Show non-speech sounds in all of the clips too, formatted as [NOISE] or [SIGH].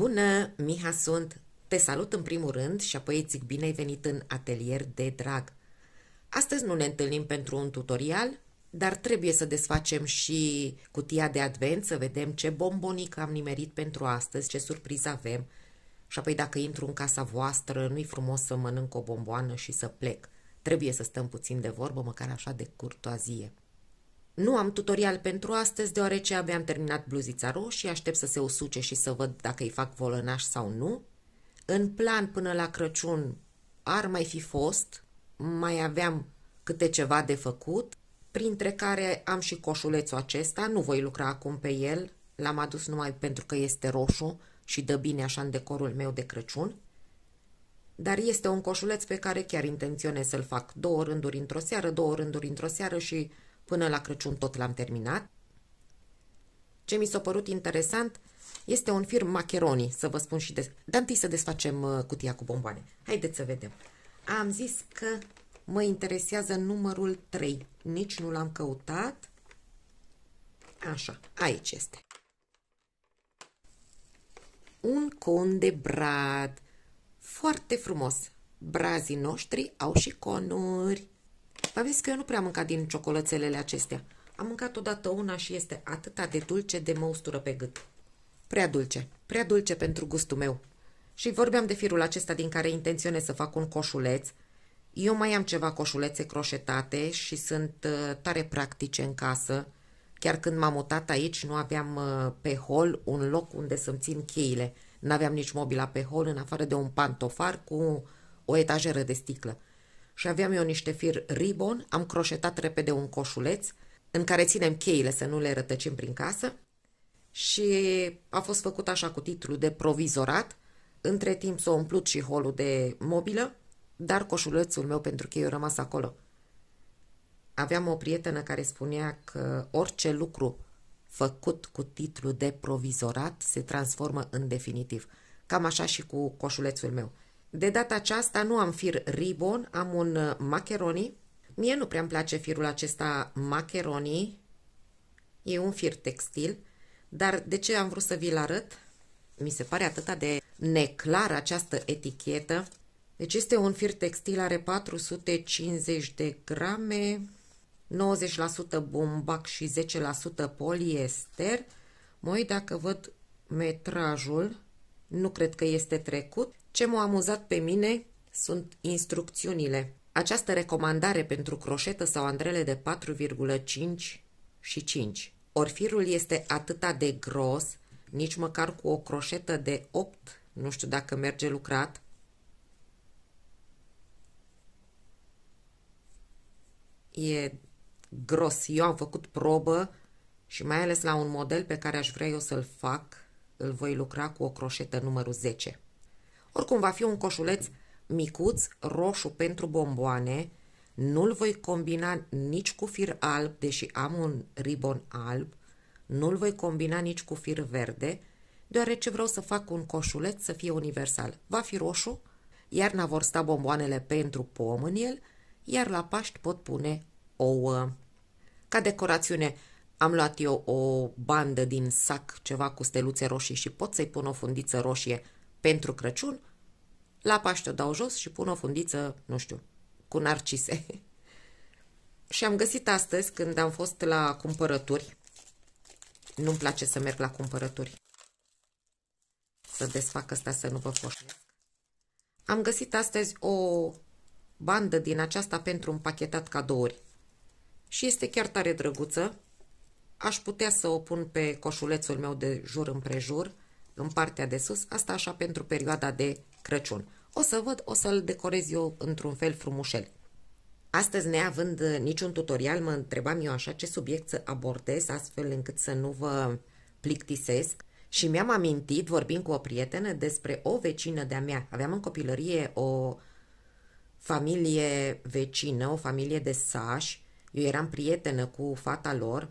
Bună, Miha sunt! Te salut în primul rând și apoi îți zic bine ai venit în atelier de drag. Astăzi nu ne întâlnim pentru un tutorial, dar trebuie să desfacem și cutia de advent, să vedem ce bombonică am nimerit pentru astăzi, ce surpriză avem. Și apoi dacă intru în casa voastră, nu-i frumos să mănânc o bomboană și să plec. Trebuie să stăm puțin de vorbă, măcar așa de curtoazie. Nu am tutorial pentru astăzi, deoarece abia am terminat bluzița roșie, aștept să se usuce și să văd dacă îi fac volănaș sau nu. În plan până la Crăciun ar mai fi fost, mai aveam câte ceva de făcut, printre care am și coșulețul acesta, nu voi lucra acum pe el, l-am adus numai pentru că este roșu și dă bine așa în decorul meu de Crăciun, dar este un coșuleț pe care chiar intenționez să-l fac două rânduri într-o seară, două rânduri într-o seară și Până la Crăciun tot l-am terminat. Ce mi s-a părut interesant este un fir macheroni, să vă spun și de... Dar întâi să desfacem uh, cutia cu bomboane. Haideți să vedem. Am zis că mă interesează numărul 3. Nici nu l-am căutat. Așa, aici este. Un con de brad. Foarte frumos. Brazii noștri au și conuri. Dar vezi că eu nu prea mâncat din ciocolățelele acestea. Am mâncat odată una și este atâta de dulce de mă ustură pe gât. Prea dulce, prea dulce pentru gustul meu. Și vorbeam de firul acesta din care intenționez să fac un coșuleț. Eu mai am ceva coșulețe croșetate și sunt uh, tare practice în casă. Chiar când m-am mutat aici, nu aveam uh, pe hol un loc unde să-mi țin cheile. N-aveam nici mobila pe hol, în afară de un pantofar cu o etajeră de sticlă și aveam eu niște fir ribbon, am croșetat repede un coșuleț în care ținem cheile să nu le rătăcim prin casă și a fost făcut așa cu titlul de provizorat. Între timp s-a umplut și holul de mobilă, dar coșulețul meu pentru chei a rămas acolo. Aveam o prietenă care spunea că orice lucru făcut cu titlul de provizorat se transformă în definitiv. Cam așa și cu coșulețul meu – de data aceasta nu am fir ribon, am un uh, macaroni. Mie nu prea-mi place firul acesta macaroni, e un fir textil, dar de ce am vrut să vi-l arăt? Mi se pare atâta de neclară această etichetă. Deci este un fir textil, are 450 de grame, 90% bumbac și 10% poliester. Moi, dacă văd metrajul, nu cred că este trecut. Ce m-a amuzat pe mine sunt instrucțiunile. Această recomandare pentru croșetă sau andrele de 4,5 și 5. Orfirul este atâta de gros, nici măcar cu o croșetă de 8, nu știu dacă merge lucrat, e gros. Eu am făcut probă și mai ales la un model pe care aș vrea eu să-l fac, îl voi lucra cu o croșetă numărul 10. Oricum va fi un coșuleț micuț, roșu pentru bomboane, nu-l voi combina nici cu fir alb, deși am un ribon alb, nu-l voi combina nici cu fir verde, deoarece vreau să fac un coșuleț să fie universal. Va fi roșu, iarna vor sta bomboanele pentru pom în el, iar la Paști pot pune ouă. Ca decorațiune am luat eu o bandă din sac, ceva cu steluțe roșii și pot să-i pun o fundiță roșie pentru Crăciun, la Paște o dau jos și pun o fundiță, nu știu, cu narcise. [LAUGHS] și am găsit astăzi, când am fost la cumpărături, nu-mi place să merg la cumpărături, să desfac asta să nu vă poșnesc. Am găsit astăzi o bandă din aceasta pentru un pachetat cadouri. Și este chiar tare drăguță. Aș putea să o pun pe coșulețul meu de jur împrejur în partea de sus, asta așa pentru perioada de Crăciun. O să văd, o să-l decorez eu într-un fel frumușel. Astăzi, neavând niciun tutorial, mă întrebam eu așa ce subiect să abordez astfel încât să nu vă plictisesc și mi-am amintit, vorbind cu o prietenă, despre o vecină de-a mea. Aveam în copilărie o familie vecină, o familie de sași. Eu eram prietenă cu fata lor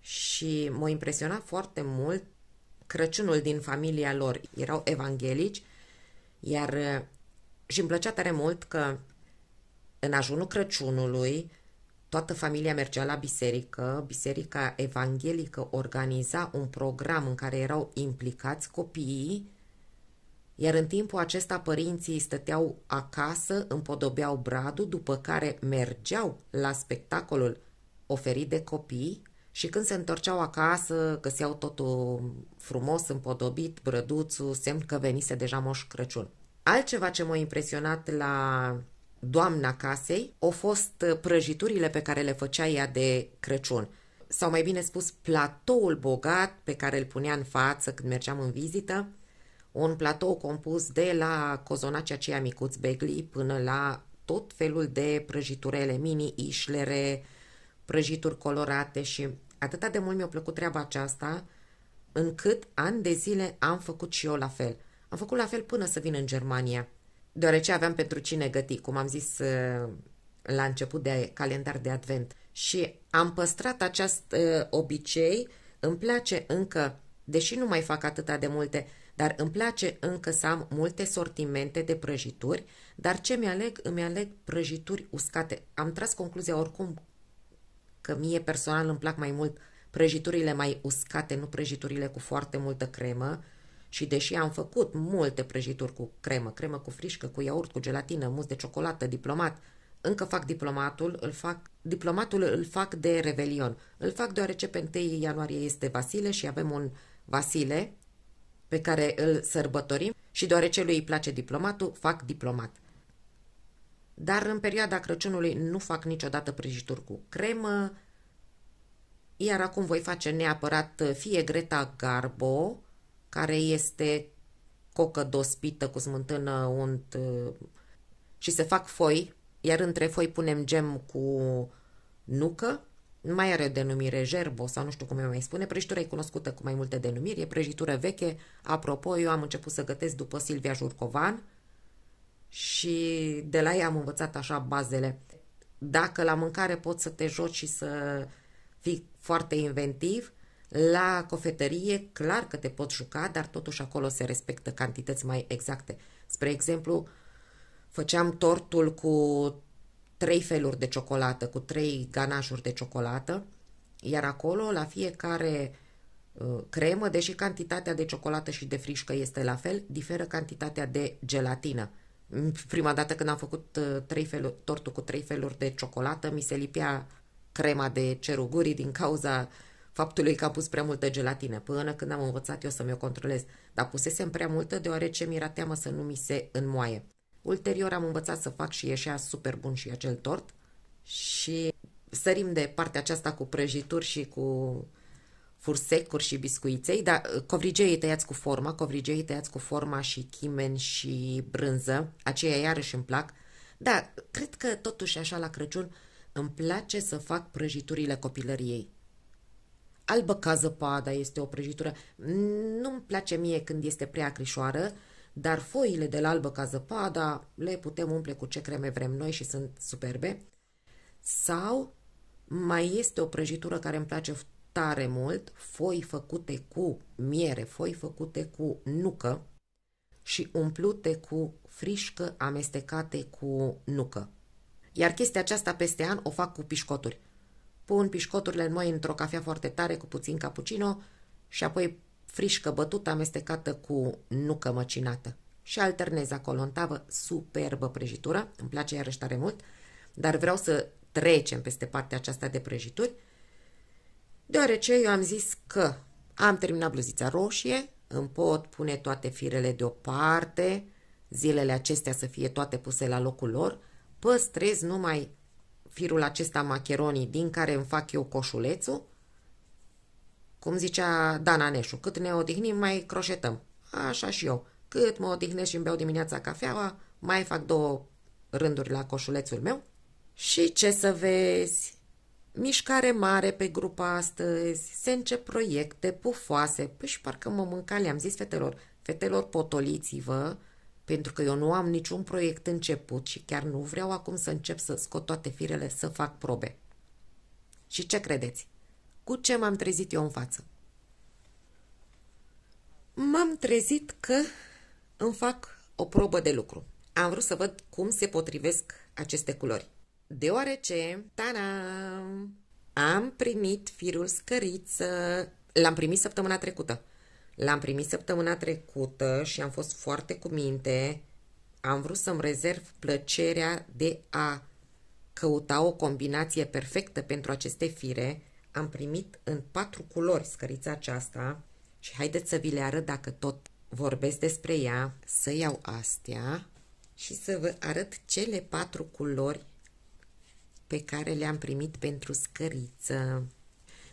și m-a impresionat foarte mult Crăciunul din familia lor erau evanghelici, iar eh, și îmi plăcea tare mult că în ajunul Crăciunului toată familia mergea la biserică, biserica evanghelică organiza un program în care erau implicați copiii, iar în timpul acesta părinții stăteau acasă, împodobeau bradul, după care mergeau la spectacolul oferit de copii și când se întorceau acasă, găseau totul frumos, împodobit, brăduțul, semn că venise deja Moș Crăciun. Altceva ce m-a impresionat la doamna casei au fost prăjiturile pe care le făcea ea de Crăciun. Sau mai bine spus, platoul bogat pe care îl punea în față când mergeam în vizită, un platou compus de la cozonacea aceea micuț begli până la tot felul de prăjiturele mini, ișlere, prăjituri colorate și atâta de mult mi-a plăcut treaba aceasta, încât ani de zile am făcut și eu la fel. Am făcut la fel până să vin în Germania, deoarece aveam pentru cine găti, cum am zis uh, la început de calendar de advent. Și am păstrat acest uh, obicei, îmi place încă, deși nu mai fac atâta de multe, dar îmi place încă să am multe sortimente de prăjituri, dar ce mi-aleg? Îmi aleg prăjituri uscate. Am tras concluzia oricum că mie personal îmi plac mai mult prăjiturile mai uscate, nu prăjiturile cu foarte multă cremă. Și deși am făcut multe prăjituri cu cremă, cremă cu frișcă, cu iaurt, cu gelatină, mus de ciocolată, diplomat, încă fac diplomatul, îl fac, diplomatul îl fac de revelion. Îl fac deoarece pe 1 ianuarie este Vasile și avem un Vasile pe care îl sărbătorim și deoarece lui îi place diplomatul, fac diplomat. Dar în perioada Crăciunului nu fac niciodată prăjituri cu cremă, iar acum voi face neapărat uh, fie Greta Garbo, care este cocă dospită cu smântână, unt uh, și se fac foi, iar între foi punem gem cu nucă, mai are o denumire gerbo sau nu știu cum e mai spune, prăjitura e cunoscută cu mai multe denumiri, e prăjitură veche, apropo, eu am început să gătesc după Silvia Jurcovan, și de la ei am învățat așa bazele. Dacă la mâncare poți să te joci și să fii foarte inventiv, la cofetărie clar că te poți juca, dar totuși acolo se respectă cantități mai exacte. Spre exemplu, făceam tortul cu trei feluri de ciocolată, cu trei ganașuri de ciocolată, iar acolo la fiecare uh, cremă, deși cantitatea de ciocolată și de frișcă este la fel, diferă cantitatea de gelatină. Prima dată când am făcut uh, trei feluri, tortul cu trei feluri de ciocolată, mi se lipea crema de ceruguri din cauza faptului că am pus prea multă gelatină, până când am învățat eu să-mi o controlez. Dar pusesem prea multă deoarece mi-era teamă să nu mi se înmoaie. Ulterior am învățat să fac și ieșea super bun și acel tort și sărim de partea aceasta cu prăjituri și cu fursecuri și biscuiței, dar uh, covrigeii tăiați cu forma, covrigeii tăiați cu forma și chimen și brânză, aceia iarăși îmi plac. Da, cred că totuși așa la Crăciun îmi place să fac prăjiturile copilăriei. Albă ca zăpada este o prăjitură. Nu-mi place mie când este prea acrișoară, dar foile de la albă ca zăpada le putem umple cu ce creme vrem noi și sunt superbe. Sau mai este o prăjitură care îmi place tare mult foi făcute cu miere, foi făcute cu nucă și umplute cu frișcă amestecate cu nucă. Iar chestia aceasta peste an o fac cu pișcoturi. Pun pișcoturile în moi într-o cafea foarte tare cu puțin cappuccino și apoi frișcă bătută amestecată cu nucă măcinată. Și alternez acolo în tavă superbă prăjitură, îmi place iarăși tare mult, dar vreau să trecem peste partea aceasta de prăjituri deoarece eu am zis că am terminat bluzița roșie, îmi pot pune toate firele deoparte, zilele acestea să fie toate puse la locul lor, păstrez numai firul acesta macheronii din care îmi fac eu coșulețul, cum zicea Dana Neșu, cât ne odihnim, mai croșetăm. Așa și eu. Cât mă odihnesc și îmi beau dimineața cafeaua, mai fac două rânduri la coșulețul meu și ce să vezi, Mișcare mare pe grupa astăzi, încep proiecte, pufoase. Păi și parcă mă mânca, le-am zis fetelor, fetelor potoliți-vă, pentru că eu nu am niciun proiect început și chiar nu vreau acum să încep să scot toate firele, să fac probe. Și ce credeți? Cu ce m-am trezit eu în față? M-am trezit că îmi fac o probă de lucru. Am vrut să văd cum se potrivesc aceste culori deoarece, tana, am primit firul scăriță, l-am primit săptămâna trecută. L-am primit săptămâna trecută și am fost foarte cu minte. Am vrut să-mi rezerv plăcerea de a căuta o combinație perfectă pentru aceste fire. Am primit în patru culori scărița aceasta și haideți să vi le arăt dacă tot vorbesc despre ea, să iau astea și să vă arăt cele patru culori pe care le-am primit pentru scăriță.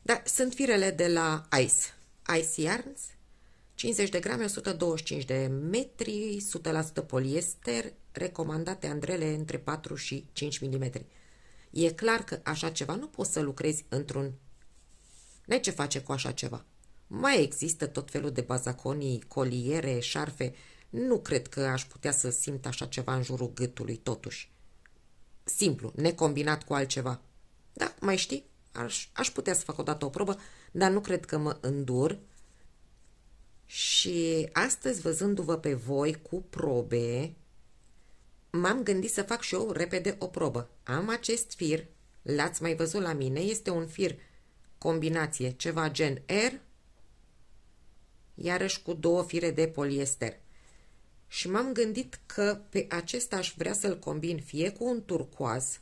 Da, sunt firele de la Ice. Ice Yarns, 50 de grame, 125 de metri, 100% poliester, recomandate andrele între 4 și 5 mm. E clar că așa ceva nu poți să lucrezi într-un... n ce face cu așa ceva. Mai există tot felul de bazaconii, coliere, șarfe. Nu cred că aș putea să simt așa ceva în jurul gâtului, totuși simplu, necombinat cu altceva. Da, mai știi, aș, aș putea să fac odată o probă, dar nu cred că mă îndur. Și astăzi, văzându-vă pe voi cu probe, m-am gândit să fac și eu repede o probă. Am acest fir, l-ați mai văzut la mine, este un fir combinație, ceva gen R, iarăși cu două fire de poliester și m-am gândit că pe acesta aș vrea să-l combin fie cu un turcoaz,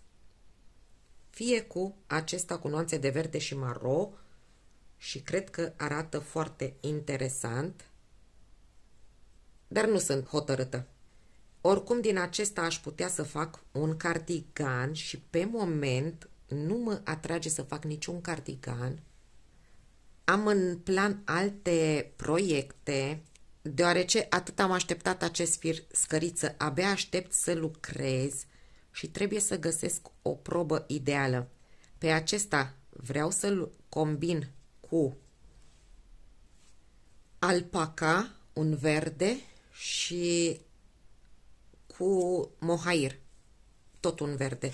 fie cu acesta cu nuanțe de verde și maro și cred că arată foarte interesant, dar nu sunt hotărâtă. Oricum, din acesta aș putea să fac un cardigan și pe moment nu mă atrage să fac niciun cardigan. Am în plan alte proiecte deoarece atât am așteptat acest fir scăriță, abia aștept să lucrez și trebuie să găsesc o probă ideală. Pe acesta vreau să-l combin cu alpaca, un verde și cu mohair, tot un verde.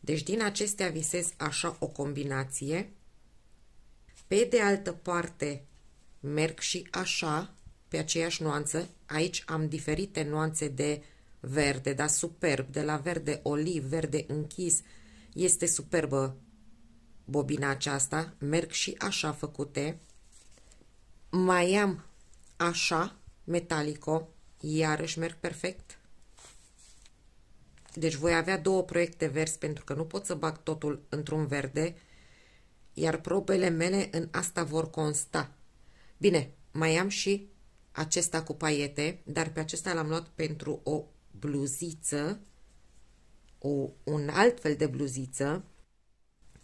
Deci din acestea visez așa o combinație. Pe de altă parte merg și așa, pe aceeași nuanță. Aici am diferite nuanțe de verde, dar superb, de la verde oliv, verde închis. Este superbă bobina aceasta. Merg și așa făcute. Mai am așa, metalico, iarăși merg perfect. Deci voi avea două proiecte verzi pentru că nu pot să bag totul într-un verde, iar probele mele în asta vor consta. Bine, mai am și acesta cu paiete, dar pe acesta l-am luat pentru o bluziță, o, un alt fel de bluziță,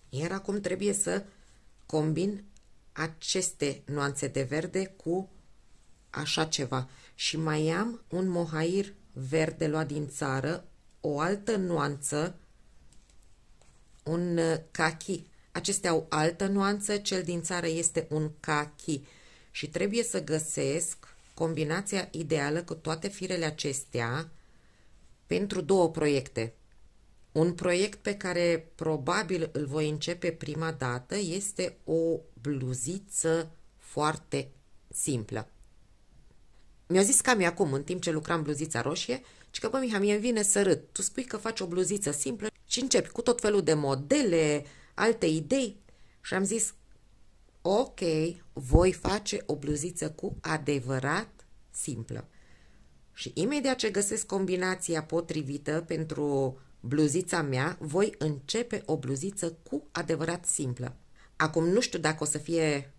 iar acum trebuie să combin aceste nuanțe de verde cu așa ceva. Și mai am un mohair verde luat din țară, o altă nuanță, un uh, kaki. Acestea au altă nuanță, cel din țară este un kaki. Și trebuie să găsesc combinația ideală cu toate firele acestea pentru două proiecte. Un proiect pe care probabil îl voi începe prima dată este o bluziță foarte simplă. Mi-a zis Cami acum, în timp ce lucram bluzița roșie, și că, bă, Miha, mie vine să râd. Tu spui că faci o bluziță simplă și începi cu tot felul de modele, alte idei. Și am zis, ok, voi face o bluziță cu adevărat simplă. Și imediat ce găsesc combinația potrivită pentru bluzița mea, voi începe o bluziță cu adevărat simplă. Acum nu știu dacă o să fie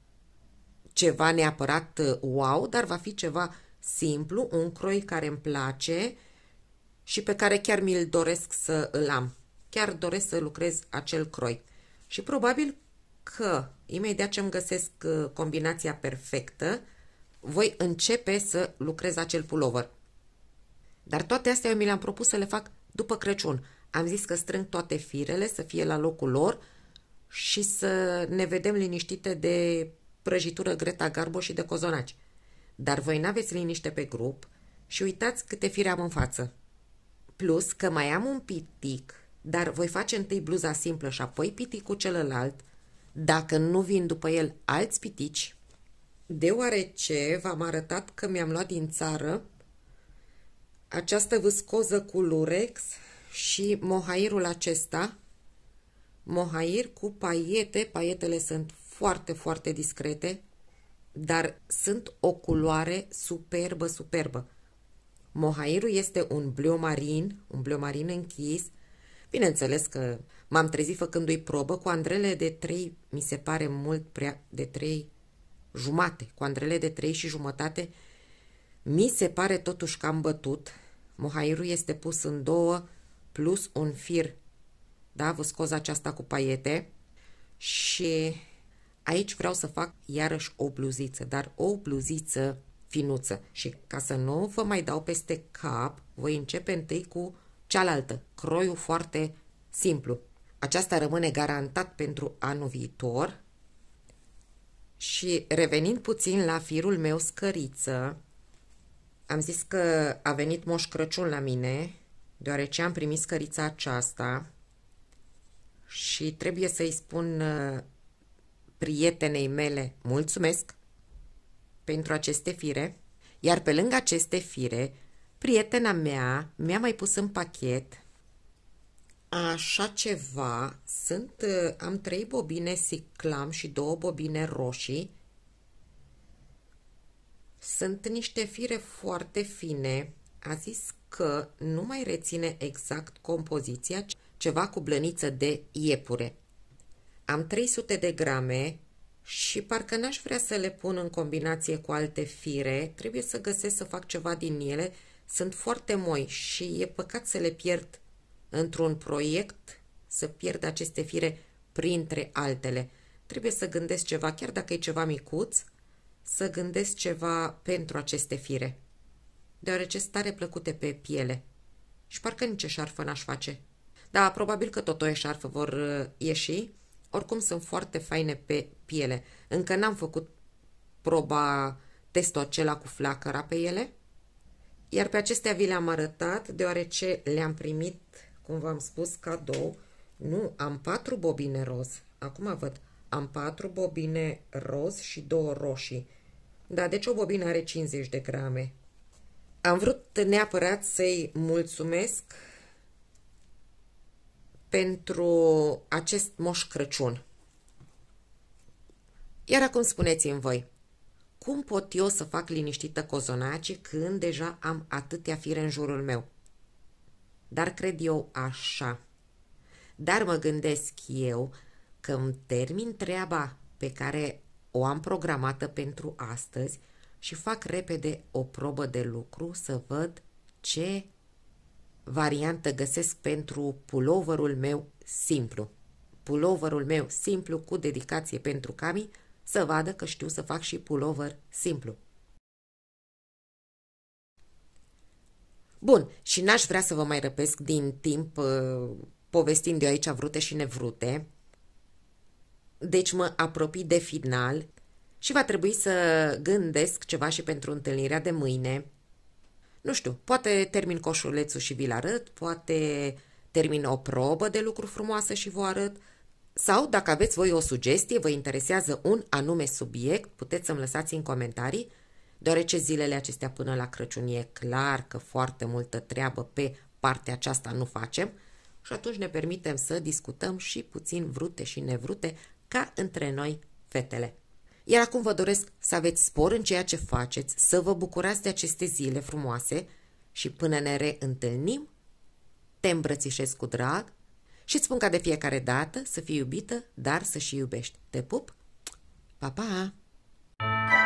ceva neapărat uh, wow, dar va fi ceva simplu, un croi care îmi place și pe care chiar mi-l doresc să îl am. Chiar doresc să lucrez acel croi. Și probabil că imediat ce îmi găsesc uh, combinația perfectă, voi începe să lucrez acel pullover. Dar toate astea eu mi le-am propus să le fac după Crăciun. Am zis că strâng toate firele să fie la locul lor și să ne vedem liniștite de prăjitură Greta Garbo și de cozonaci. Dar voi n-aveți liniște pe grup și uitați câte fire am în față. Plus că mai am un pitic, dar voi face întâi bluza simplă și apoi piticul celălalt dacă nu vin după el alți pitici, deoarece v-am arătat că mi-am luat din țară această vâscoză cu lurex și mohairul acesta, mohair cu paiete, paietele sunt foarte, foarte discrete, dar sunt o culoare superbă, superbă. Mohairul este un bleu marin, un bleu marin închis, bineînțeles că M-am trezit făcându-i probă cu andrele de trei, mi se pare mult prea, de trei jumate, cu andrele de trei și jumătate, mi se pare totuși că am bătut. Mohairul este pus în două plus un fir. Da, vă scoz aceasta cu paiete și aici vreau să fac iarăși o bluziță, dar o bluziță finuță. Și ca să nu vă mai dau peste cap, voi începe întâi cu cealaltă, croiul foarte simplu aceasta rămâne garantat pentru anul viitor și revenind puțin la firul meu scăriță, am zis că a venit Moș Crăciun la mine, deoarece am primit scărița aceasta și trebuie să-i spun uh, prietenei mele mulțumesc pentru aceste fire, iar pe lângă aceste fire, prietena mea mi-a mai pus în pachet așa ceva. Sunt, uh, am trei bobine siclam și două bobine roșii. Sunt niște fire foarte fine. A zis că nu mai reține exact compoziția, ceva cu blăniță de iepure. Am 300 de grame și parcă n-aș vrea să le pun în combinație cu alte fire. Trebuie să găsesc să fac ceva din ele. Sunt foarte moi și e păcat să le pierd într-un proiect să pierd aceste fire printre altele. Trebuie să gândesc ceva, chiar dacă e ceva micuț, să gândesc ceva pentru aceste fire, deoarece stare plăcute pe piele. Și parcă nici șarfă n-aș face. Da, probabil că tot o eșarfă vor uh, ieși. Oricum sunt foarte faine pe piele. Încă n-am făcut proba testul acela cu flacăra pe ele. Iar pe acestea vi le-am arătat deoarece le-am primit cum v-am spus, cadou. Nu, am patru bobine roz. Acum văd. Am patru bobine roz și două roșii. Da, deci o bobină are 50 de grame. Am vrut neapărat să-i mulțumesc pentru acest moș Crăciun. Iar acum spuneți-mi voi, cum pot eu să fac liniștită cozonacii când deja am atâtea fire în jurul meu? dar cred eu așa. Dar mă gândesc eu că îmi termin treaba pe care o am programată pentru astăzi și fac repede o probă de lucru să văd ce variantă găsesc pentru puloverul meu simplu. Puloverul meu simplu cu dedicație pentru Cami să vadă că știu să fac și pulover simplu. Bun, și n-aș vrea să vă mai răpesc din timp uh, povestind eu aici vrute și nevrute. Deci mă apropii de final și va trebui să gândesc ceva și pentru întâlnirea de mâine. Nu știu, poate termin coșulețul și vi-l arăt, poate termin o probă de lucru frumoasă și vă arăt, sau dacă aveți voi o sugestie, vă interesează un anume subiect, puteți să-mi lăsați în comentarii deoarece zilele acestea până la Crăciun e clar că foarte multă treabă pe partea aceasta nu facem și atunci ne permitem să discutăm și puțin vrute și nevrute ca între noi fetele. Iar acum vă doresc să aveți spor în ceea ce faceți, să vă bucurați de aceste zile frumoase și până ne reîntâlnim, te îmbrățișez cu drag și îți spun ca de fiecare dată să fii iubită, dar să și iubești. Te pup! Pa, pa!